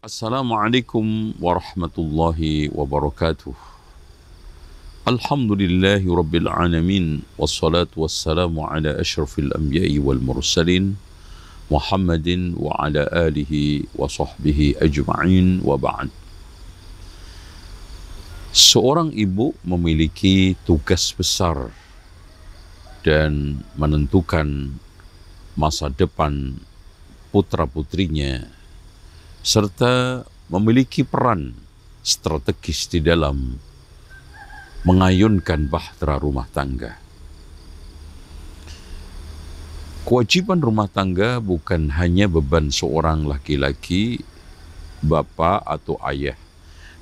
Assalamualaikum warahmatullahi wabarakatuh. Alhamdulillahi rabbil alamin wassalatu wassalamu ala asyrafil anbiya'i wal mursalin Muhammadin wa ala alihi wa sahbihi ajma'in wa ba'd. Seorang ibu memiliki tugas besar dan menentukan masa depan putra-putrinya serta memiliki peran strategis di dalam mengayunkan bahtera rumah tangga. Kewajiban rumah tangga bukan hanya beban seorang laki-laki, bapak atau ayah,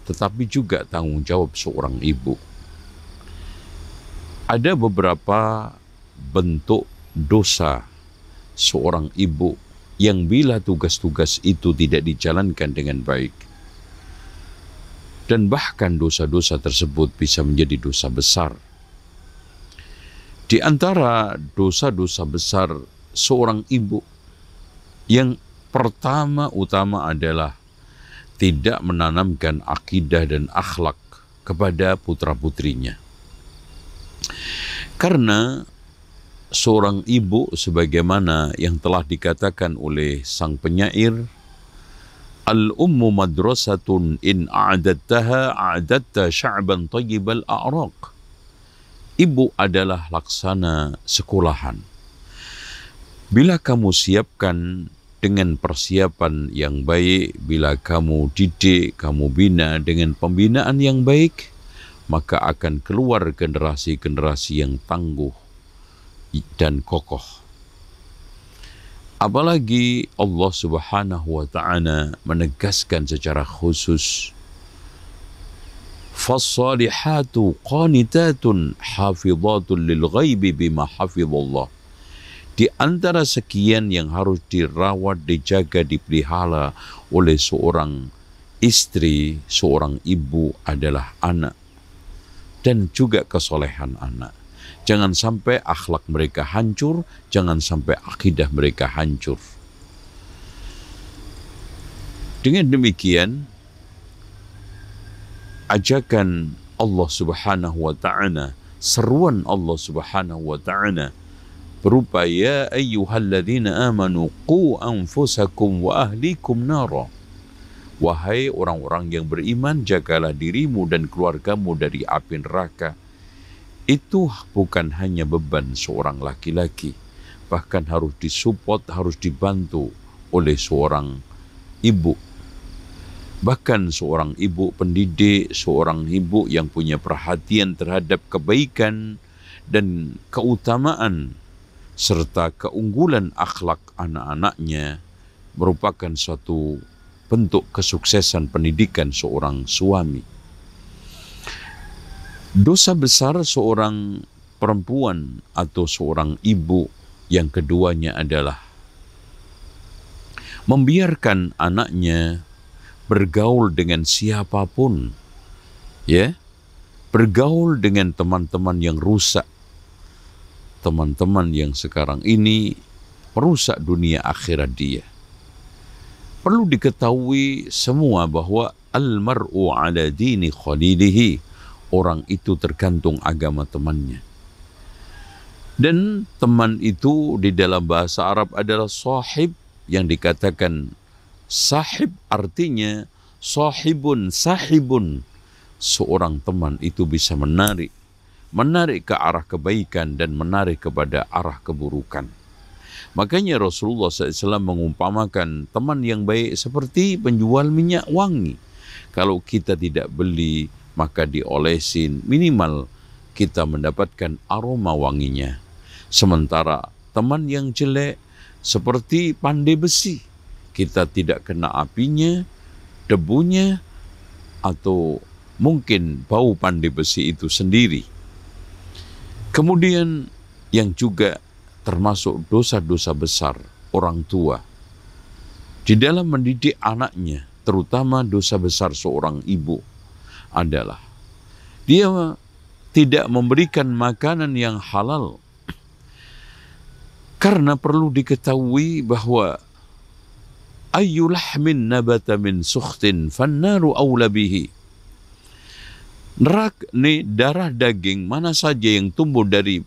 tetapi juga tanggung jawab seorang ibu. Ada beberapa bentuk dosa seorang ibu yang bila tugas-tugas itu tidak dijalankan dengan baik. Dan bahkan dosa-dosa tersebut bisa menjadi dosa besar. Di antara dosa-dosa besar seorang ibu yang pertama utama adalah tidak menanamkan akidah dan akhlak kepada putra-putrinya. Karena seorang ibu sebagaimana yang telah dikatakan oleh sang penyair Al-ummu madrasatun in a'adattaha a'adatta sya'ban tayyibal a'raq Ibu adalah laksana sekolahan Bila kamu siapkan dengan persiapan yang baik, bila kamu didik, kamu bina dengan pembinaan yang baik, maka akan keluar generasi-generasi yang tangguh, dan kokoh. Apalagi Allah Subhanahu wa taala menegaskan secara khusus Fasalihatu qanitatun hafizatun lil ghaibi bima hafizallah. Di antara sekian yang harus dirawat, dijaga, dipelihara oleh seorang istri, seorang ibu adalah anak dan juga kesolehan anak. Jangan sampai akhlak mereka hancur, jangan sampai akidah mereka hancur. Dengan demikian, ajakan Allah Subhanahu wa taala, seruan Allah Subhanahu wa taala berupa ya ayyuhalladzina amanu qu anfusakum wa ahlikum nara. Wahai orang-orang yang beriman, jagalah dirimu dan keluargamu dari api neraka. Itu bukan hanya beban seorang laki-laki, bahkan harus disupport, harus dibantu oleh seorang ibu. Bahkan seorang ibu pendidik, seorang ibu yang punya perhatian terhadap kebaikan dan keutamaan serta keunggulan akhlak anak-anaknya merupakan suatu bentuk kesuksesan pendidikan seorang suami. Dosa besar seorang perempuan atau seorang ibu yang keduanya adalah membiarkan anaknya bergaul dengan siapapun, ya, bergaul dengan teman-teman yang rusak, teman-teman yang sekarang ini merusak dunia akhirat dia. Perlu diketahui semua bahwa almaru ala dini khalilihi orang itu tergantung agama temannya. Dan teman itu di dalam bahasa Arab adalah sahib yang dikatakan sahib artinya sahibun sahibun seorang teman itu bisa menarik menarik ke arah kebaikan dan menarik kepada arah keburukan. Makanya Rasulullah SAW mengumpamakan teman yang baik seperti penjual minyak wangi. Kalau kita tidak beli, maka diolesin minimal kita mendapatkan aroma wanginya. Sementara teman yang jelek seperti pandai besi, kita tidak kena apinya, debunya, atau mungkin bau pandai besi itu sendiri. Kemudian yang juga termasuk dosa-dosa besar orang tua. Di dalam mendidik anaknya, terutama dosa besar seorang ibu adalah dia tidak memberikan makanan yang halal karena perlu diketahui bahwa ayyulahmin nabata min sukhtin fannaru awla Nerak ni darah daging mana saja yang tumbuh dari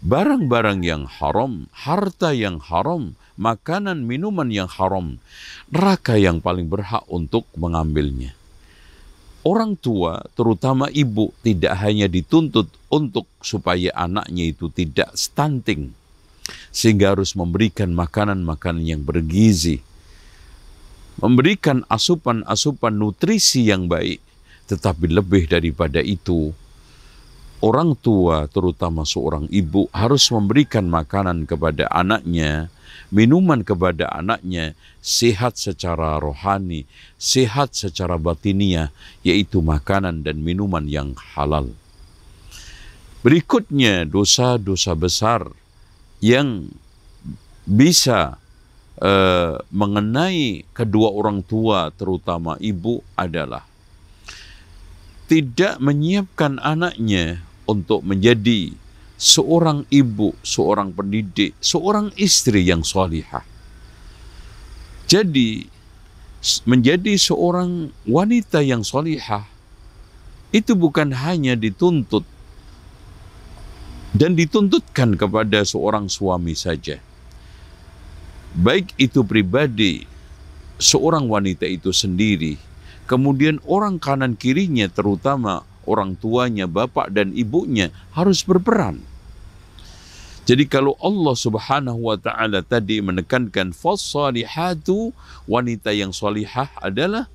barang-barang yang haram, harta yang haram, makanan minuman yang haram, neraka yang paling berhak untuk mengambilnya orang tua, terutama ibu, tidak hanya dituntut untuk supaya anaknya itu tidak stunting, sehingga harus memberikan makanan-makanan yang bergizi, memberikan asupan-asupan nutrisi yang baik, tetapi lebih daripada itu, orang tua, terutama seorang ibu, harus memberikan makanan kepada anaknya minuman kepada anaknya sehat secara rohani, sehat secara batiniah, yaitu makanan dan minuman yang halal. Berikutnya dosa-dosa besar yang bisa uh, mengenai kedua orang tua terutama ibu adalah tidak menyiapkan anaknya untuk menjadi seorang ibu, seorang pendidik, seorang istri yang solihah. Jadi, menjadi seorang wanita yang solihah itu bukan hanya dituntut dan dituntutkan kepada seorang suami saja. Baik itu pribadi, seorang wanita itu sendiri, kemudian orang kanan kirinya terutama orang tuanya, bapak dan ibunya harus berperan. Jadi kalau Allah Subhanahu wa taala tadi menekankan fasalihatu wanita yang salihah adalah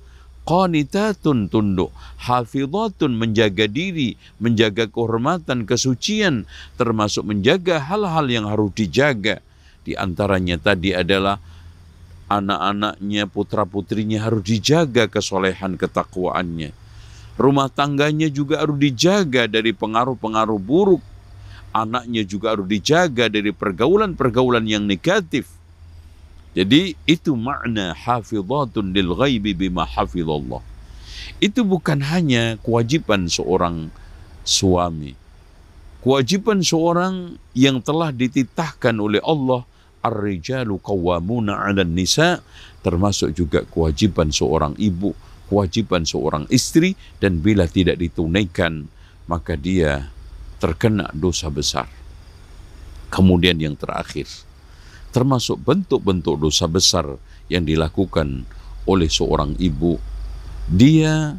qanitatun tunduk, hafizatun menjaga diri, menjaga kehormatan, kesucian, termasuk menjaga hal-hal yang harus dijaga. Di antaranya tadi adalah anak-anaknya, putra-putrinya harus dijaga kesolehan ketakwaannya Rumah tangganya juga harus dijaga dari pengaruh-pengaruh buruk. Anaknya juga harus dijaga dari pergaulan-pergaulan yang negatif. Jadi itu makna hafizatun lil ghaibi bima hafizallah. Itu bukan hanya kewajiban seorang suami. Kewajiban seorang yang telah dititahkan oleh Allah ar-rijalu qawwamuna 'alan nisa termasuk juga kewajiban seorang ibu kewajiban seorang istri dan bila tidak ditunaikan maka dia terkena dosa besar. Kemudian yang terakhir, termasuk bentuk-bentuk dosa besar yang dilakukan oleh seorang ibu, dia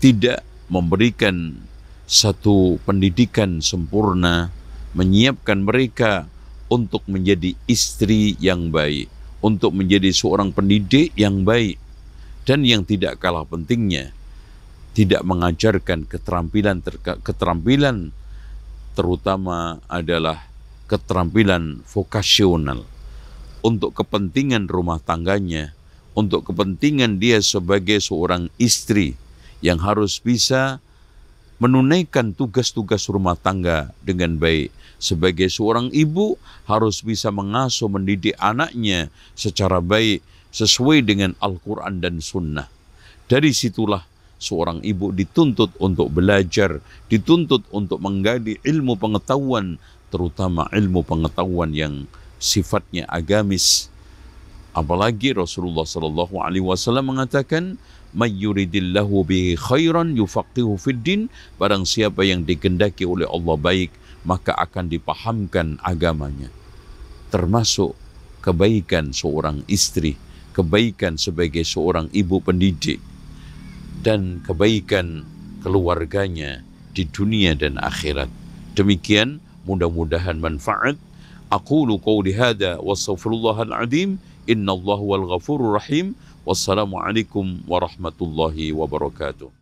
tidak memberikan satu pendidikan sempurna, menyiapkan mereka untuk menjadi istri yang baik, untuk menjadi seorang pendidik yang baik, dan yang tidak kalah pentingnya, tidak mengajarkan keterampilan keterampilan terutama adalah keterampilan vokasional untuk kepentingan rumah tangganya, untuk kepentingan dia sebagai seorang istri yang harus bisa menunaikan tugas-tugas rumah tangga dengan baik. Sebagai seorang ibu harus bisa mengasuh mendidik anaknya secara baik sesuai dengan Al-Quran dan Sunnah. Dari situlah seorang ibu dituntut untuk belajar, dituntut untuk menggali ilmu pengetahuan, terutama ilmu pengetahuan yang sifatnya agamis. Apalagi Rasulullah Shallallahu Alaihi Wasallam mengatakan, "Mayyuridillahu bi khairan yufaqihu fid din." Barang siapa yang digendaki oleh Allah baik, maka akan dipahamkan agamanya. Termasuk kebaikan seorang istri kebaikan sebagai seorang ibu pendidik dan kebaikan keluarganya di dunia dan akhirat. Demikian mudah-mudahan manfaat. Aku qawli hadha wa astaghfirullahal azim. Inna Allah wal ghafurur rahim. Wassalamualaikum warahmatullahi wabarakatuh.